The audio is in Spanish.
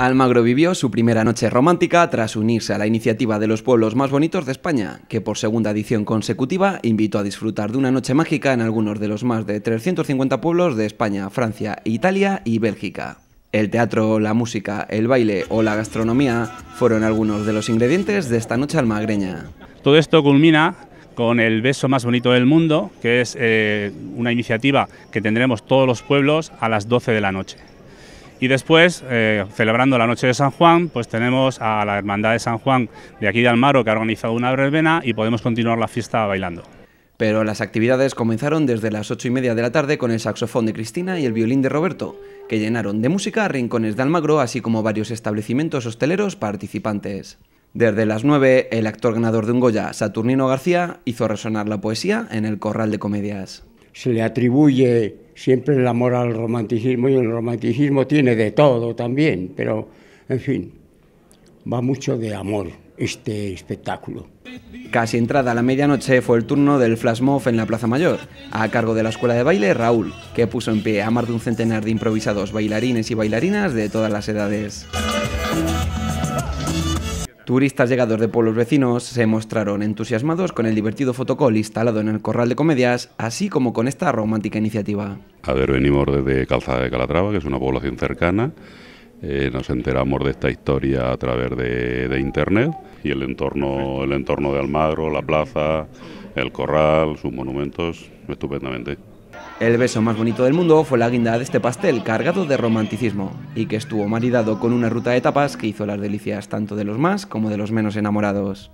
Almagro vivió su primera noche romántica tras unirse a la iniciativa de los pueblos más bonitos de España, que por segunda edición consecutiva invitó a disfrutar de una noche mágica en algunos de los más de 350 pueblos de España, Francia, Italia y Bélgica. El teatro, la música, el baile o la gastronomía fueron algunos de los ingredientes de esta noche almagreña. Todo esto culmina con el beso más bonito del mundo, que es eh, una iniciativa que tendremos todos los pueblos a las 12 de la noche. Y después, eh, celebrando la noche de San Juan, pues tenemos a la Hermandad de San Juan de aquí de Almaro que ha organizado una verbena y podemos continuar la fiesta bailando. Pero las actividades comenzaron desde las ocho y media de la tarde con el saxofón de Cristina y el violín de Roberto, que llenaron de música rincones de Almagro, así como varios establecimientos hosteleros participantes. Desde las 9, el actor ganador de un Goya, Saturnino García, hizo resonar la poesía en el Corral de Comedias. Se le atribuye siempre el amor al romanticismo y el romanticismo tiene de todo también, pero en fin, va mucho de amor este espectáculo. Casi entrada a la medianoche fue el turno del flash en la Plaza Mayor, a cargo de la Escuela de Baile Raúl, que puso en pie a más de un centenar de improvisados bailarines y bailarinas de todas las edades. Turistas llegados de pueblos vecinos se mostraron entusiasmados con el divertido fotocol instalado en el Corral de Comedias, así como con esta romántica iniciativa. A ver, venimos desde Calzada de Calatrava, que es una población cercana. Eh, nos enteramos de esta historia a través de, de, internet y el entorno, el entorno de Almagro, la plaza, el corral, sus monumentos, estupendamente. El beso más bonito del mundo fue la guinda de este pastel cargado de romanticismo y que estuvo maridado con una ruta de tapas que hizo las delicias tanto de los más como de los menos enamorados.